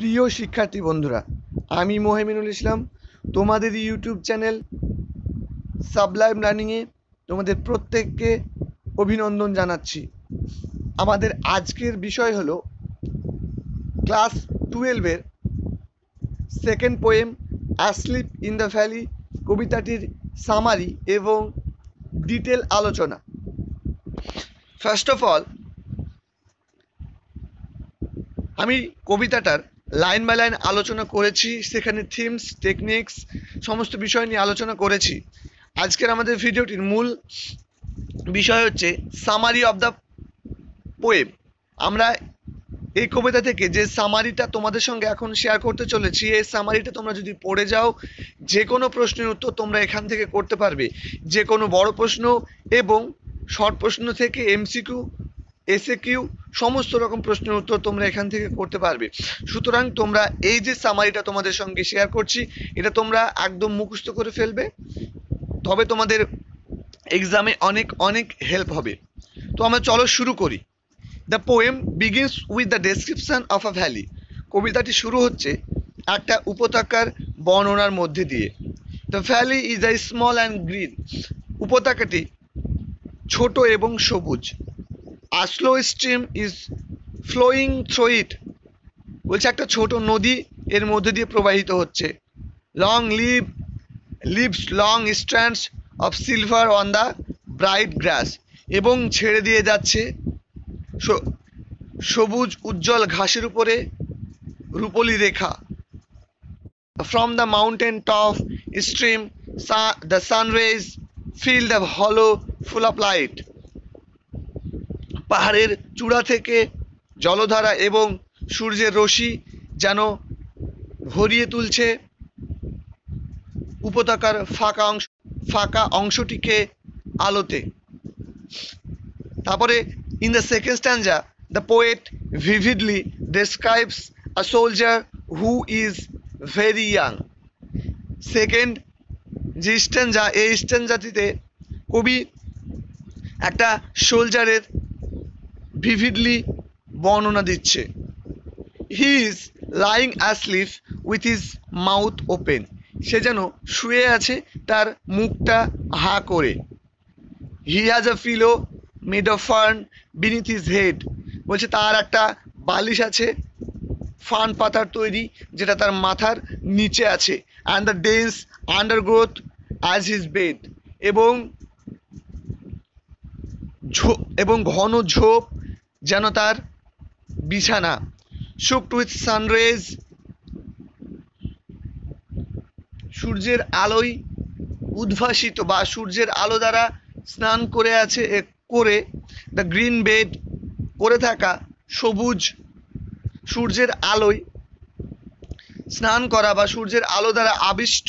প্রিয় শিক্ষার্থী বন্ধুরা আমি মোহেমিনুল ইসলাম তোমাদের ইউটিউব চ্যানেল সাবলাইম লার্নিংয়ে তোমাদের প্রত্যেককে অভিনন্দন জানাচ্ছি আমাদের আজকের বিষয় হলো ক্লাস টুয়েলভের second poem asleep in the valley কবিতাটির সামারি এবং ডিটেল আলোচনা ফার্স্ট অফ অল আমি কবিতাটার লাইন বাই লাইন আলোচনা করেছি সেখানে থিমস টেকনিক্স সমস্ত বিষয় নিয়ে আলোচনা করেছি আজকের আমাদের ভিডিওটির মূল বিষয় হচ্ছে সামারি অব দ্য পোয়েম আমরা এই কবিতা থেকে যে সামারিটা তোমাদের সঙ্গে এখন শেয়ার করতে চলেছি এই সামারিটা তোমরা যদি পড়ে যাও যে কোনো প্রশ্নের উত্তর তোমরা এখান থেকে করতে পারবে যে কোনো বড় প্রশ্ন এবং শর্ট প্রশ্ন থেকে এমসিকিউ এসে কিউ সমস্ত রকম প্রশ্নের উত্তর তোমরা এখান থেকে করতে পারবে সুতরাং তোমরা এই যে সামারিটা তোমাদের সঙ্গে শেয়ার করছি এটা তোমরা একদম মুখস্থ করে ফেলবে তবে তোমাদের এক্সামে অনেক অনেক হেল্প হবে তো আমরা চলো শুরু করি the poem begins with the description of a valley কবিতাটি শুরু হচ্ছে একটা উপত্যকার বর্ণনার মধ্যে দিয়ে the valley is a small and green উপত্যকাটি ছোট এবং সবুজ a slow stream is flowing through it বলছে একটা ছোট নদী এর মধ্যে দিয়ে প্রবাহিত হচ্ছে long leave leaves long strands of silver on the bright grass এবং ছেড়ে দিয়ে যাচ্ছে সবুজ উজ্জ্বল ঘাসের উপরে রূপলি রেখা from the mountain top stream the sunrays fill the hollow full of light পাহাড়ের চূড়া থেকে জলধারা এবং সূর্যের রশ্মি যেন ভরিয়ে তুলছে উপত্যকার ফাঁকা অংশ ফাঁকা অংশটিকে আলোতে তারপরে in the second stanza the poet vividly describes a soldier who is very young second যে স্ট্যান্ডা এই স্ট্যান্ডাটিতে কবি একটা সোলজারের ভিভিডলি বর্ণনা দিচ্ছে he is lying asleep with his mouth open সে যেন শুয়ে আছে তার মুখটা হা করে he has a pillow made of fern beneath his head বলছে তার একটা বালিশ আছে ফান পাতার তৈরি যেটা তার মাথার নিচে আছে and the dense undergrowth as his bed এবং এবং ঘন ঝোপ যেন তার বিছানা সুপড উইথ সানরেজ সূর্যের আলোয় উদ্ভাসিত বা সূর্যের আলো দ্বারা স্নান করে আছে করে দ্য গ্রিন বেড করে থাকা সবুজ সূর্যের আলোয় স্নান করা বা সূর্যের আলো দ্বারা আবিষ্ট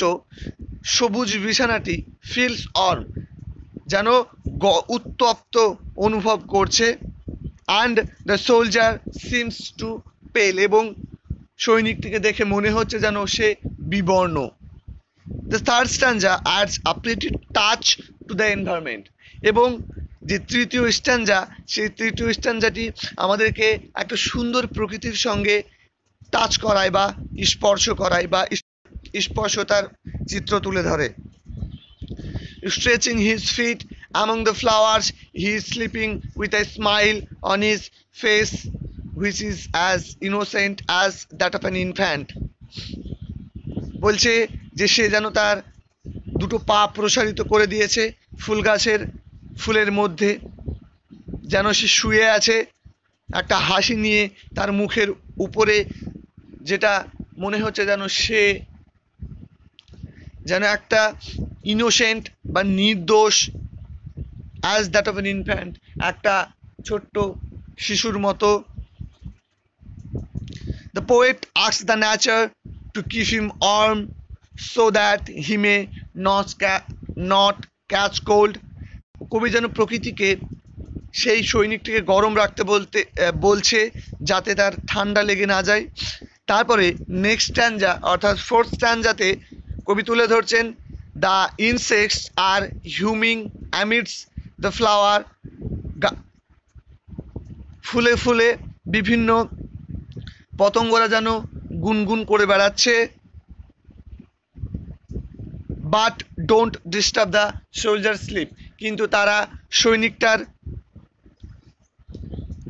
সবুজ বিছানাটি ফিলস অর যেন উত্তপ্ত অনুভব করছে and the soldier seems too pale এবং সৈনিকটিকে দেখে মনে হচ্ছে যেন সে বিবর্ণ দ্য থার্ড স্ট্যান্ডা অ্যাডস আপলেটেড টাচ টু দ্য এনভায়রনমেন্ট এবং যে তৃতীয় স্ট্যান্ডা সেই তৃতীয় স্ট্যান্ডাটি আমাদেরকে একটা সুন্দর প্রকৃতির সঙ্গে টাচ করায় বা স্পর্শ করায় বা স্পর্শতার চিত্র তুলে ধরে stretching his feet Among the flowers, he is sleeping with a smile on his face, which is as innocent as that of an infant. বলছে যে সে যেন তার দুটো পা প্রসারিত করে দিয়েছে ফুল গাছের ফুলের মধ্যে যেন সে শুয়ে আছে একটা হাসি নিয়ে তার মুখের উপরে যেটা মনে হচ্ছে যেন সে যেন একটা ইনোসেন্ট বা নির্দোষ as that of an infant একটা ছোট্ট শিশুর মতো দ্য পোয়েট আর্টস the nature to keep him warm so that he may not not catch cold কবি যেন প্রকৃতিকে সেই সৈনিকটিকে গরম রাখতে বলতে বলছে যাতে তার ঠান্ডা লেগে না যায় তারপরে নেক্সট স্ট্যান্ডা অর্থাৎ ফোর্থ স্ট্যান্ডাতে কবি তুলে ধরছেন the insects are humming amidst the flower ফুলে ফুলে বিভিন্ন পতঙ্গরা যেন গুনগুন করে বেড়াচ্ছে but don't disturb the soldier sleep কিন্তু তারা সৈনিকটার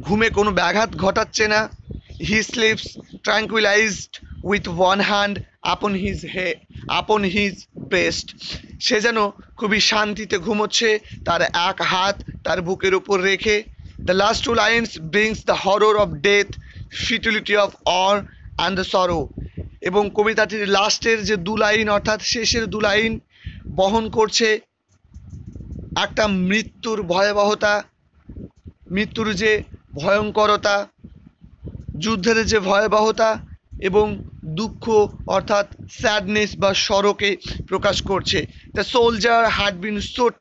ঘুমে কোনো ব্যাঘাত ঘটাচ্ছে না he sleeps tranquilized with one hand upon his হে আপন হিজ বেস্ট সে যেন খুবই শান্তিতে ঘুমোচ্ছে তার এক হাত তার বুকের উপর রেখে the last two lines brings the horror of death futility of or and the sorrow এবং কবিতাটির লাস্টের যে দু লাইন অর্থাৎ শেষের দু লাইন বহন করছে একটা মৃত্যুর ভয়াবহতা মৃত্যুর যে ভয়ঙ্করতা যুদ্ধের যে ভয়াবহতা এবং দুঃখ অর্থাৎ স্যাডনেস বা সড়কে প্রকাশ করছে the soldier had been shot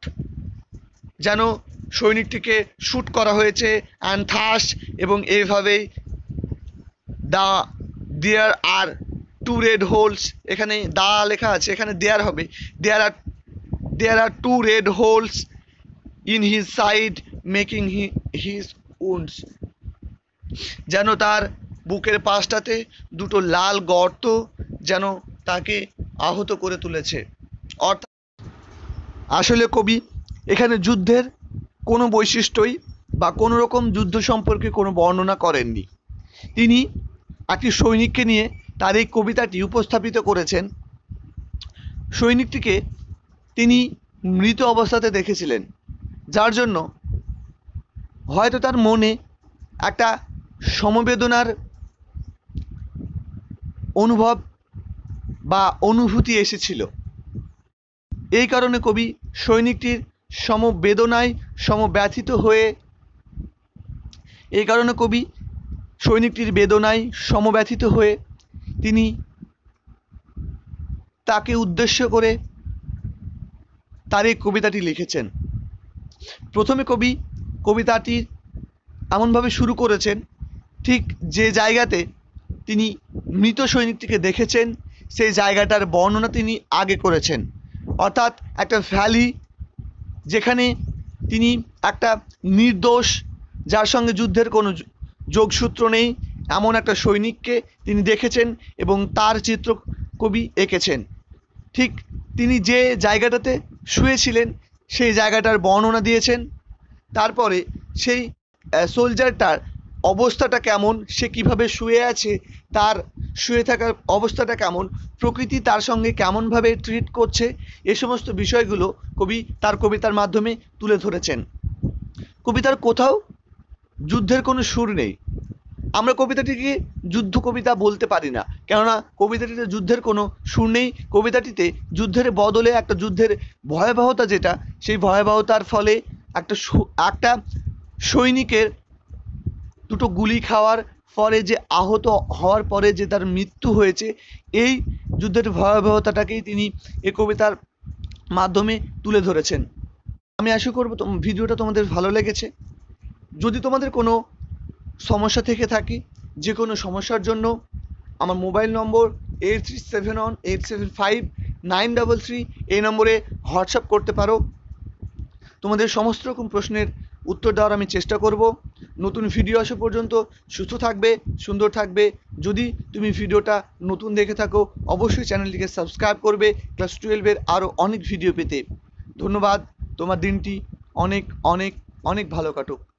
যেন সৈনিকটিকে শুট করা হয়েছে অ্যান্ড থাস এবং এভাবেই the there are two red holes এখানে দা লেখা আছে এখানে দেয়ার হবে there are there are two red holes in his side making he his wounds যেন তার বুকের পাশটাতে দুটো লাল গর্ত যেন তাকে আহত করে তুলেছে অর্থাৎ আসলে কবি এখানে যুদ্ধের কোনো বৈশিষ্ট্যই বা কোনো রকম যুদ্ধ সম্পর্কে কোনো বর্ণনা করেননি তিনি একটি সৈনিককে নিয়ে তার এই কবিতাটি উপস্থাপিত করেছেন সৈনিকটিকে তিনি মৃত অবস্থাতে দেখেছিলেন যার জন্য হয়তো তার মনে একটা সমবেদনার অনুভব বা অনুভূতি এসেছিল এই কারণে কবি সৈনিকটির সমবেদনায় সমব্যথিত হয়ে এই কারণে কবি সৈনিকটির বেদনায় সমব্যথিত হয়ে তিনি তাকে উদ্দেশ্য করে তার এই কবিতাটি লিখেছেন প্রথমে কবি কবিতাটির এমনভাবে শুরু করেছেন ঠিক যে জায়গাতে তিনি মৃত সৈনিকটিকে দেখেছেন সেই জায়গাটার বর্ণনা তিনি আগে করেছেন অর্থাৎ একটা ভ্যালি যেখানে তিনি একটা নির্দোষ যার সঙ্গে যুদ্ধের কোনো যোগসূত্র নেই এমন একটা সৈনিককে তিনি দেখেছেন এবং তার চিত্র কবি এঁকেছেন ঠিক তিনি যে জায়গাটাতে শুয়েছিলেন সেই জায়গাটার বর্ণনা দিয়েছেন তারপরে সেই সোলজারটার অবস্থাটা কেমন সে কিভাবে শুয়ে আছে তার শুয়ে থাকার অবস্থাটা কেমন প্রকৃতি তার সঙ্গে কেমনভাবে ট্রিট করছে এ সমস্ত বিষয়গুলো কবি তার কবিতার মাধ্যমে তুলে ধরেছেন কবিতার কোথাও যুদ্ধের কোনো সুর নেই আমরা কবিতাটিকে যুদ্ধ কবিতা বলতে পারি না কেননা কবিতাটিতে যুদ্ধের কোনো সুর নেই কবিতাটিতে যুদ্ধের বদলে একটা যুদ্ধের ভয়াবহতা যেটা সেই ভয়াবহতার ফলে একটা একটা সৈনিকের দুটো গুলি খাওয়ার পরে যে আহত হওয়ার পরে যে তার মৃত্যু হয়েছে এই যুদ্ধের ভয়াবহতাটাকেই তিনি এ কবিতার মাধ্যমে তুলে ধরেছেন আমি আশা করবো ভিডিওটা তোমাদের ভালো লেগেছে যদি তোমাদের কোনো সমস্যা থেকে থাকে যে কোনো সমস্যার জন্য আমার mobile number eight three seven one eight seven five nine double three এই নম্বরে হোয়াটসঅ্যাপ করতে পারো তোমাদের সমস্ত রকম প্রশ্নের উত্তর দেওয়ার আমি চেষ্টা করবো নতুন ভিডিও আসা পর্যন্ত সুস্থ থাকবে সুন্দর থাকবে যদি তুমি ভিডিওটা নতুন দেখে থাকো অবশ্যই চ্যানেলটিকে সাবস্ক্রাইব করবে ক্লাস টুয়েলভের আরও অনেক ভিডিও পেতে ধন্যবাদ তোমার দিনটি অনেক অনেক অনেক ভালো কাটুক